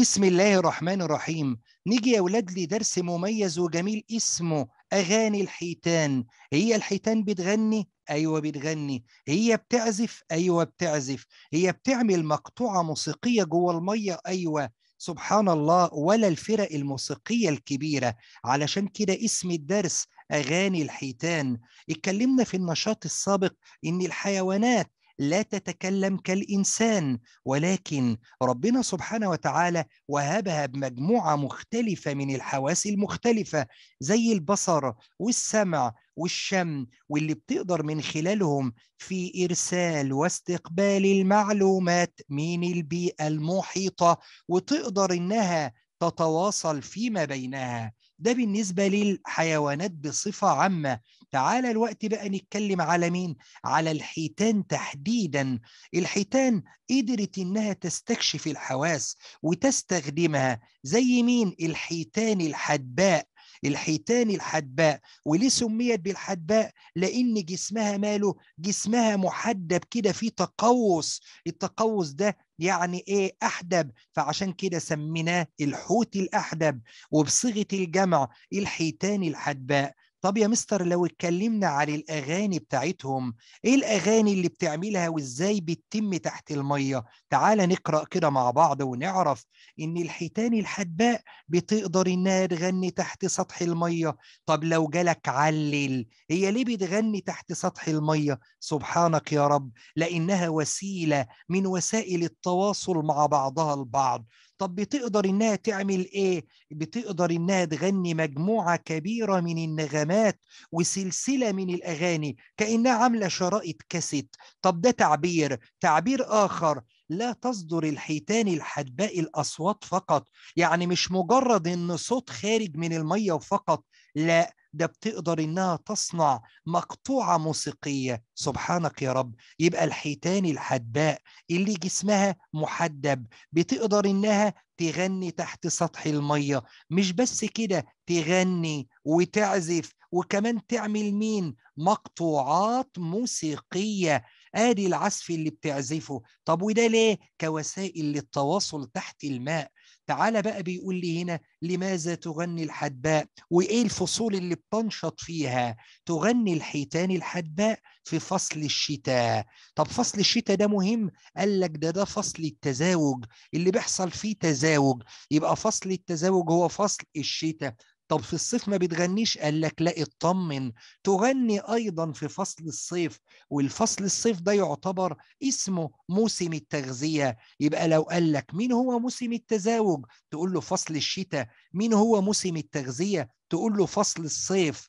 بسم الله الرحمن الرحيم نيجي يا ولاد لدرس مميز وجميل اسمه أغاني الحيتان هي الحيتان بتغني؟ أيوة بتغني هي بتعزف؟ أيوة بتعزف هي بتعمل مقطوعة موسيقية جوه المية؟ أيوة سبحان الله ولا الفرق الموسيقية الكبيرة علشان كده اسم الدرس أغاني الحيتان اتكلمنا في النشاط السابق إن الحيوانات لا تتكلم كالإنسان ولكن ربنا سبحانه وتعالى وهبها بمجموعة مختلفة من الحواس المختلفة زي البصر والسمع والشم واللي بتقدر من خلالهم في إرسال واستقبال المعلومات من البيئة المحيطة وتقدر إنها تتواصل فيما بينها ده بالنسبة للحيوانات بصفة عامة تعال الوقت بقى نتكلم على مين؟ على الحيتان تحديدا الحيتان قدرت إنها تستكشف الحواس وتستخدمها زي مين؟ الحيتان الحدباء الحيتان الحدباء وليه سميت بالحدباء لان جسمها ماله جسمها محدب كده في تقوس التقوس ده يعني ايه احدب فعشان كده سميناه الحوت الاحدب وبصيغه الجمع الحيتان الحدباء طب يا مستر لو اتكلمنا عن الاغاني بتاعتهم ايه الاغاني اللي بتعملها وازاي بتتم تحت الميه تعال نقرا كده مع بعض ونعرف ان الحيتان الحدباء بتقدر انها تغني تحت سطح الميه طب لو جالك علل هي ليه بتغني تحت سطح الميه سبحانك يا رب لانها وسيله من وسائل التواصل مع بعضها البعض طب بتقدر انها تعمل ايه بتقدر انها تغني مجموعه كبيره من النغمات وسلسله من الاغاني كانها عامله شرائط كاسيت طب ده تعبير تعبير اخر لا تصدر الحيتان الحدباء الاصوات فقط يعني مش مجرد ان صوت خارج من الميه وفقط لا ده بتقدر انها تصنع مقطوعه موسيقيه سبحانك يا رب يبقى الحيتان الحدباء اللي جسمها محدب بتقدر انها تغني تحت سطح الميه مش بس كده تغني وتعزف وكمان تعمل مين مقطوعات موسيقيه ادي العزف اللي بتعزفه طب وده ليه كوسائل للتواصل تحت الماء تعالى بقى بيقول لي هنا لماذا تغني الحدباء وايه الفصول اللي بتنشط فيها تغني الحيتان الحدباء في فصل الشتاء طب فصل الشتاء ده مهم قال لك ده ده فصل التزاوج اللي بيحصل فيه تزاوج يبقى فصل التزاوج هو فصل الشتاء طب في الصيف ما بتغنيش قال لك لا اطمن تغني ايضا في فصل الصيف والفصل الصيف ده يعتبر اسمه موسم التغذيه يبقى لو قال لك مين هو موسم التزاوج تقول له فصل الشتاء مين هو موسم التغذيه تقول له فصل الصيف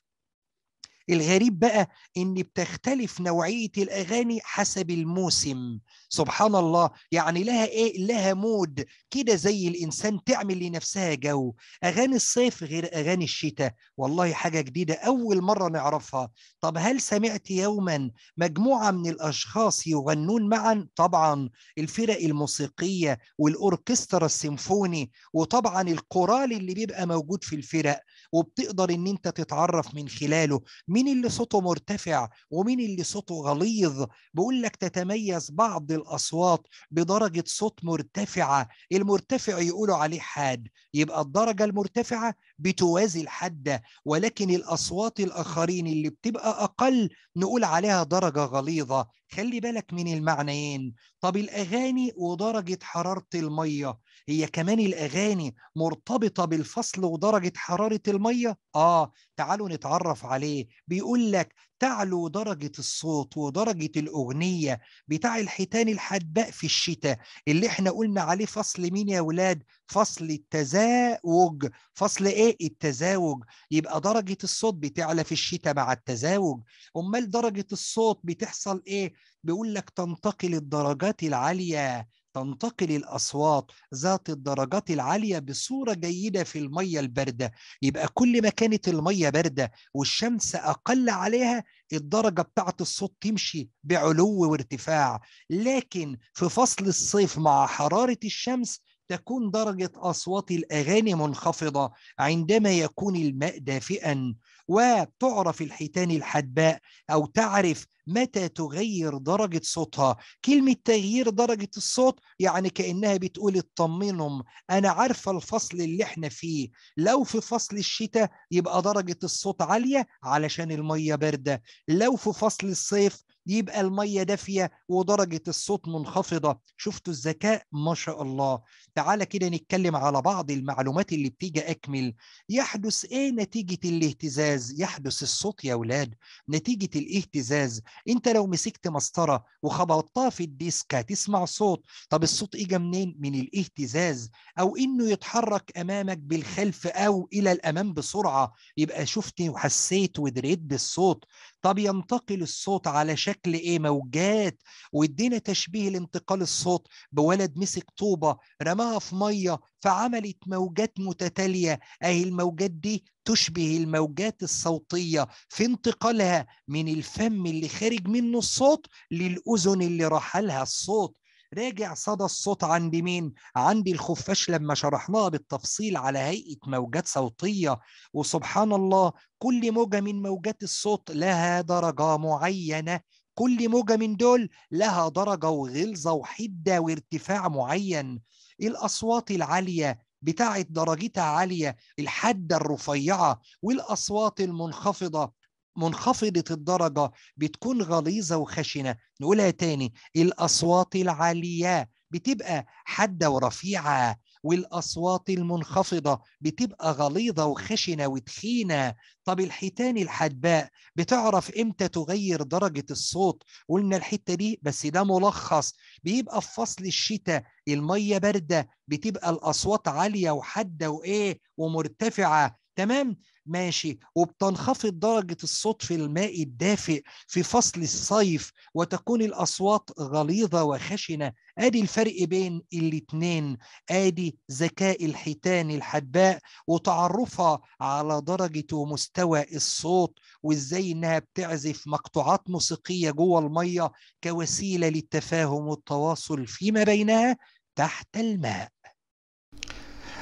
الغريب بقى ان بتختلف نوعيه الاغاني حسب الموسم سبحان الله يعني لها ايه لها مود كده زي الانسان تعمل لنفسها جو اغاني الصيف غير اغاني الشتاء والله حاجه جديده اول مره نعرفها طب هل سمعت يوما مجموعه من الاشخاص يغنون معا طبعا الفرق الموسيقيه والاوركسترا السيمفوني وطبعا القرال اللي بيبقى موجود في الفرق وبتقدر ان انت تتعرف من خلاله مين اللي صوته مرتفع ومين اللي صوته غليظ بقول لك تتميز بعض الأصوات بدرجة صوت مرتفعة المرتفع يقولوا عليه حاد يبقى الدرجة المرتفعة بتوازي الحادة ولكن الأصوات الآخرين اللي بتبقى أقل نقول عليها درجة غليظة خلي بالك من المعنيين طب الأغاني ودرجة حرارة المية هي كمان الأغاني مرتبطة بالفصل ودرجة حرارة المية آه تعالوا نتعرف عليه بيقول لك تعلو درجة الصوت ودرجة الأغنية بتاع الحيتان الحدباء في الشتاء اللي احنا قلنا عليه فصل مين يا ولاد فصل التزاوج فصل ايه التزاوج يبقى درجة الصوت بتعلى في الشتاء مع التزاوج امال درجة الصوت بتحصل ايه بيقول لك تنتقل الدرجات العالية تنتقل الأصوات ذات الدرجات العالية بصورة جيدة في المية الباردة يبقى كل ما كانت المية باردة والشمس أقل عليها الدرجة بتاعة الصوت تمشي بعلو وارتفاع لكن في فصل الصيف مع حرارة الشمس تكون درجة أصوات الأغاني منخفضة عندما يكون الماء دافئا وتعرف الحيتان الحدباء أو تعرف متى تغير درجة صوتها كلمة تغيير درجة الصوت يعني كأنها بتقول اطمنهم أنا عارفة الفصل اللي احنا فيه لو في فصل الشتاء يبقى درجة الصوت عالية علشان المية باردة لو في فصل الصيف يبقى الميه دافيه ودرجه الصوت منخفضه شفتوا الذكاء ما شاء الله تعالى كده نتكلم على بعض المعلومات اللي بتيجي اكمل يحدث ايه نتيجه الاهتزاز يحدث الصوت يا اولاد نتيجه الاهتزاز انت لو مسكت مسطره وخبطتها في الديسك هتسمع صوت طب الصوت اجى منين من الاهتزاز او انه يتحرك امامك بالخلف او الى الامام بسرعه يبقى شفت وحسيت ودريت بالصوت طب ينتقل الصوت على شكل ايه موجات وادينا تشبيه لانتقال الصوت بولد مسك طوبه رماها في ميه فعملت موجات متتاليه اهي الموجات دي تشبه الموجات الصوتيه في انتقالها من الفم اللي خارج منه الصوت للاذن اللي رحلها الصوت راجع صدى الصوت عند مين؟ عند الخفاش لما شرحناها بالتفصيل على هيئة موجات صوتية وسبحان الله كل موجة من موجات الصوت لها درجة معينة كل موجة من دول لها درجة وغلظة وحدة وارتفاع معين الأصوات العالية بتاعت درجتها عالية الحادة الرفيعة والأصوات المنخفضة منخفضة الدرجة بتكون غليظة وخشنة نقولها تاني الأصوات العالية بتبقى حادة ورفيعة والأصوات المنخفضة بتبقى غليظة وخشنة وتخينة طب الحيتان الحدباء بتعرف إمتى تغير درجة الصوت قلنا الحتة دي بس ده ملخص بيبقى في فصل الشتاء المية باردة بتبقى الأصوات عالية وحادة وإيه ومرتفعة تمام ماشي وبتنخفض درجة الصوت في الماء الدافئ في فصل الصيف وتكون الأصوات غليظة وخشنة آدي الفرق بين الاتنين آدي ذكاء الحيتان الحدباء وتعرفها على درجة ومستوى الصوت وإزاي إنها بتعزف مقطوعات موسيقية جوه المية كوسيلة للتفاهم والتواصل فيما بينها تحت الماء